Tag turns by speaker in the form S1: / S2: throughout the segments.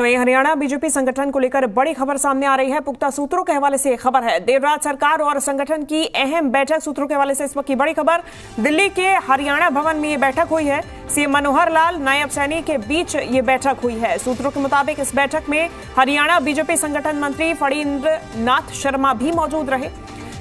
S1: तो वही हरियाणा बीजेपी संगठन को लेकर बड़ी खबर सामने आ रही है पुख्ता सूत्रों के हवाले से खबर है देर रात सरकार और संगठन की अहम बैठक सूत्रों के हवाले से इस वक्त की बड़ी खबर दिल्ली के हरियाणा भवन में ये बैठक हुई है सीएम मनोहर लाल नायब सैनी के बीच ये बैठक हुई है सूत्रों के मुताबिक इस बैठक में हरियाणा बीजेपी संगठन मंत्री फणीन्द्र नाथ शर्मा भी मौजूद रहे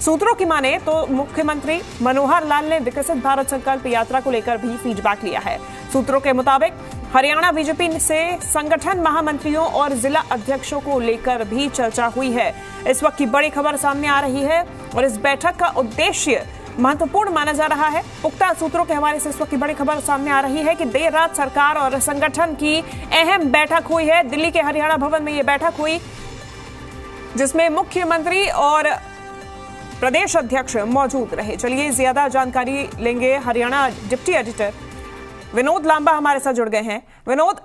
S1: सूत्रों की माने तो मुख्यमंत्री मनोहर लाल ने विकसित भारत संकल्प यात्रा को लेकर भी फीडबैक लिया है सूत्रों के मुताबिक हरियाणा बीजेपी से संगठन महामंत्रियों और जिला अध्यक्षों को लेकर भी चर्चा हुई है इस वक्त की बड़ी खबर सामने आ रही है और इस बैठक का उद्देश्य महत्वपूर्ण माना जा रहा है पुख्ता सूत्रों के हवाले से इस वक्त की बड़ी खबर सामने आ रही है कि देर रात सरकार और संगठन की अहम बैठक हुई है दिल्ली के हरियाणा भवन में ये बैठक हुई जिसमें मुख्यमंत्री और प्रदेश अध्यक्ष मौजूद रहे चलिए ज्यादा जानकारी लेंगे हरियाणा डिप्टी एडिटर विनोद लांबा हमारे साथ जुड़ गए हैं विनोद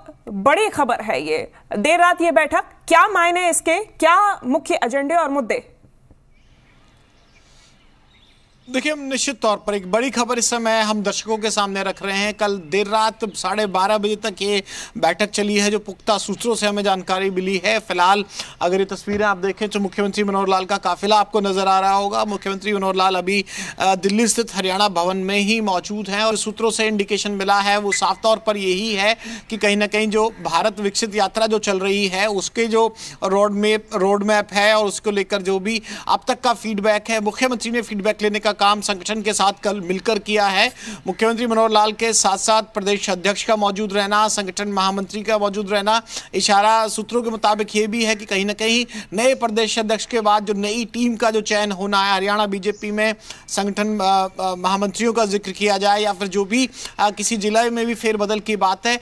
S1: बड़ी खबर है ये देर रात ये बैठक क्या मायने इसके क्या मुख्य एजेंडे और मुद्दे देखिए हम निश्चित तौर पर एक बड़ी खबर इस समय हम दर्शकों के
S2: सामने रख रहे हैं कल देर रात साढ़े बारह बजे तक ये बैठक चली है जो पुख्ता सूत्रों से हमें जानकारी मिली है फिलहाल अगर ये तस्वीरें आप देखें तो मुख्यमंत्री मनोहर लाल का काफिला आपको नजर आ रहा होगा मुख्यमंत्री मनोहर लाल अभी दिल्ली स्थित हरियाणा भवन में ही मौजूद हैं और सूत्रों से इंडिकेशन मिला है वो साफ तौर पर यही है कि कहीं ना कहीं जो भारत विकसित यात्रा जो चल रही है उसके जो रोड मैप रोड मैप है और उसको लेकर जो भी अब तक का फीडबैक है मुख्यमंत्री ने फीडबैक लेने का काम संगठन के साथ कल मिलकर किया है मुख्यमंत्री मनोहर लाल के साथ साथ प्रदेश अध्यक्ष का मौजूद रहना संगठन महामंत्री का मौजूद रहना इशारा सूत्रों के मुताबिक ये भी है कि कहीं ना कहीं नए प्रदेश अध्यक्ष के बाद जो नई टीम का जो चयन होना है हरियाणा बीजेपी में संगठन महामंत्रियों का जिक्र किया जाए या फिर जो भी किसी जिले में भी फेरबदल की बात है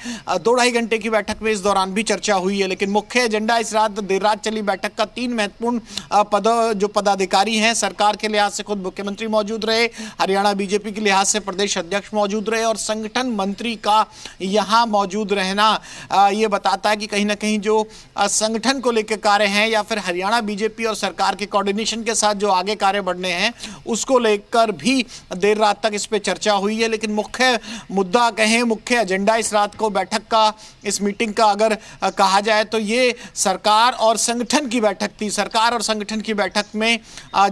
S2: दो ढाई घंटे की बैठक में इस दौरान भी चर्चा हुई है लेकिन मुख्य एजेंडा इस रात देर रात चली बैठक का तीन महत्वपूर्ण पदों जो पदाधिकारी हैं सरकार के लिहाज से खुद मुख्यमंत्री मौजूद मौजूद रहे हरियाणा बीजेपी के लिहाज से प्रदेश अध्यक्ष मौजूद रहे और संगठन मंत्री का यहाँ मौजूद रहना ये बताता है कि कहीं ना कहीं जो संगठन को लेकर कार्य हैं या फिर हरियाणा बीजेपी और सरकार के कोऑर्डिनेशन के साथ जो आगे कार्य बढ़ने हैं उसको लेकर भी देर रात तक इस पर चर्चा हुई है लेकिन मुख्य मुद्दा कहें मुख्य एजेंडा इस रात को बैठक का इस मीटिंग का अगर कहा जाए तो ये सरकार और संगठन की बैठक थी सरकार और संगठन की बैठक में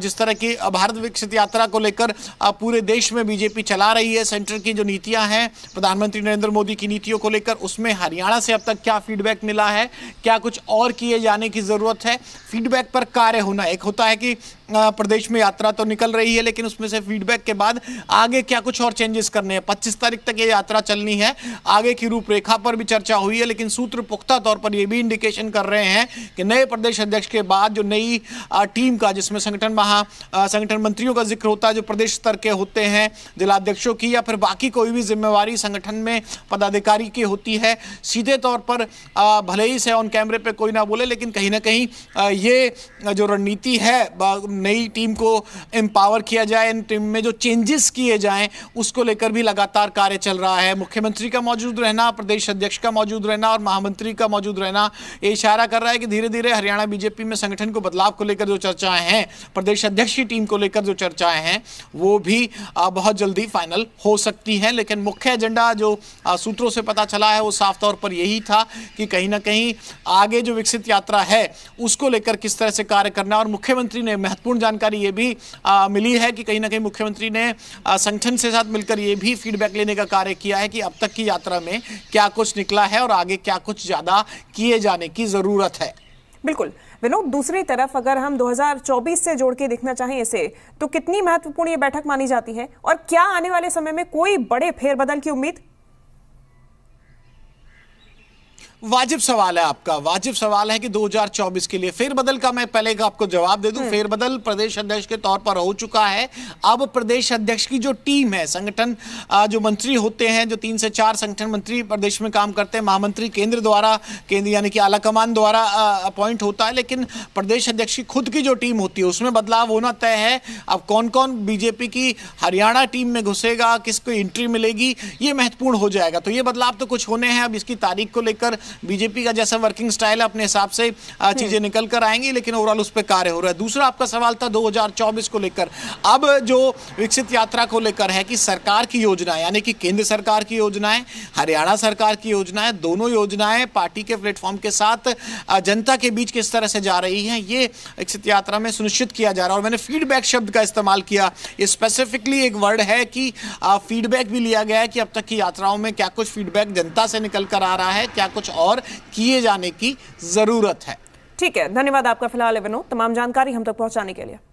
S2: जिस तरह की भारत विकसित यात्रा को लेकर पूरे देश में बीजेपी चला रही है सेंटर की जो नीतियां हैं प्रधानमंत्री नरेंद्र मोदी की नीतियों को लेकर उसमें हरियाणा से अब तक क्या फीडबैक मिला है क्या कुछ और किए जाने की ज़रूरत है फीडबैक पर कार्य होना एक होता है कि प्रदेश में यात्रा तो निकल रही है लेकिन उसमें से फीडबैक के बाद आगे क्या कुछ और चेंजेस करने हैं पच्चीस तारीख तक ये यात्रा चलनी है आगे की रूपरेखा पर भी चर्चा हुई है लेकिन सूत्र पुख्ता तौर पर यह भी इंडिकेशन कर रहे हैं कि नए प्रदेश अध्यक्ष के बाद जो नई टीम का जिसमें संगठन महा संगठन मंत्रियों का जिक्र होता है जो प्रदेश स्तर के होते हैं जिलाध्यक्षों की या फिर बाकी कोई भी जिम्मेवारी संगठन में पदाधिकारी की होती है सीधे तौर पर भले ही से ऑन कैमरे पे कोई ना बोले लेकिन कहीं ना कहीं ये जो रणनीति है नई टीम को एम्पावर किया जाए इन टीम में जो चेंजेस किए जाएं उसको लेकर भी लगातार कार्य चल रहा है मुख्यमंत्री का मौजूद रहना प्रदेश अध्यक्ष का मौजूद रहना और महामंत्री का मौजूद रहना ये इशारा कर रहा है कि धीरे धीरे हरियाणा बीजेपी में संगठन को बदलाव को लेकर जो चर्चाएं हैं प्रदेश अध्यक्ष की टीम को लेकर जो चर्चाएं हैं वो भी बहुत जल्दी फाइनल हो सकती हैं लेकिन मुख्य एजेंडा जो सूत्रों से पता चला है वो साफ तौर पर यही था कि कहीं ना कहीं आगे जो विकसित यात्रा है उसको लेकर किस तरह से कार्य करना और मुख्यमंत्री ने महत्वपूर्ण महत्वपूर्ण जानकारी ये भी आ, मिली है कि कहीं ना कहीं मुख्यमंत्री ने संगठन से साथ मिलकर ये भी फीडबैक लेने का कार्य किया है कि अब तक की यात्रा में क्या कुछ निकला है और आगे क्या कुछ ज़्यादा किए जाने
S1: की ज़रूरत है बिल्कुल विनोद दूसरी तरफ अगर हम 2024 से जोड़ के देखना चाहें इसे तो कितनी महत्वपूर्ण ये बैठक मानी जाती है और क्या आने वाले समय में कोई बड़े फेरबदल की उम्मीद
S2: वाजिब सवाल है आपका वाजिब सवाल है कि 2024 के लिए फेरबदल का मैं पहले का आपको जवाब दे दूं हम्म। फेरबदल प्रदेश अध्यक्ष के तौर पर हो चुका है अब प्रदेश अध्यक्ष की जो टीम है संगठन जो मंत्री होते हैं जो तीन से चार संगठन मंत्री प्रदेश में काम करते हैं महामंत्री केंद्र द्वारा केंद्र यानी कि आला कमान द्वारा अपॉइंट होता है लेकिन प्रदेश अध्यक्ष की खुद की जो टीम होती है उसमें बदलाव होना तय है अब कौन कौन बीजेपी की हरियाणा टीम में घुसेगा किसको एंट्री मिलेगी ये महत्वपूर्ण हो जाएगा तो ये बदलाव तो कुछ होने हैं अब इसकी तारीख को लेकर बीजेपी का जैसा वर्किंग स्टाइल है अपने हिसाब से हम्म। चीजें निकल कर आएंगी लेकिन ओवरऑल उस पर कार्य हो रहा है दूसरा आपका सवाल था दो को लेकर अब जो विकसित यात्रा को लेकर है कि सरकार की योजना यानी कि केंद्र सरकार की योजनाएं हरियाणा सरकार की योजनाएं दोनों योजनाएं पार्टी के प्लेटफॉर्म के साथ जनता के बीच किस तरह से जा रही हैं ये विकसित यात्रा में सुनिश्चित किया जा रहा है और मैंने फीडबैक शब्द का इस्तेमाल किया ये स्पेसिफिकली एक वर्ड है कि फीडबैक भी लिया गया है कि अब तक की यात्राओं में क्या कुछ फीडबैक जनता से निकल कर आ रहा है क्या कुछ और किए जाने की ज़रूरत है ठीक है धन्यवाद आपका फिलहाल विनोद तमाम जानकारी हम तक पहुँचाने के लिए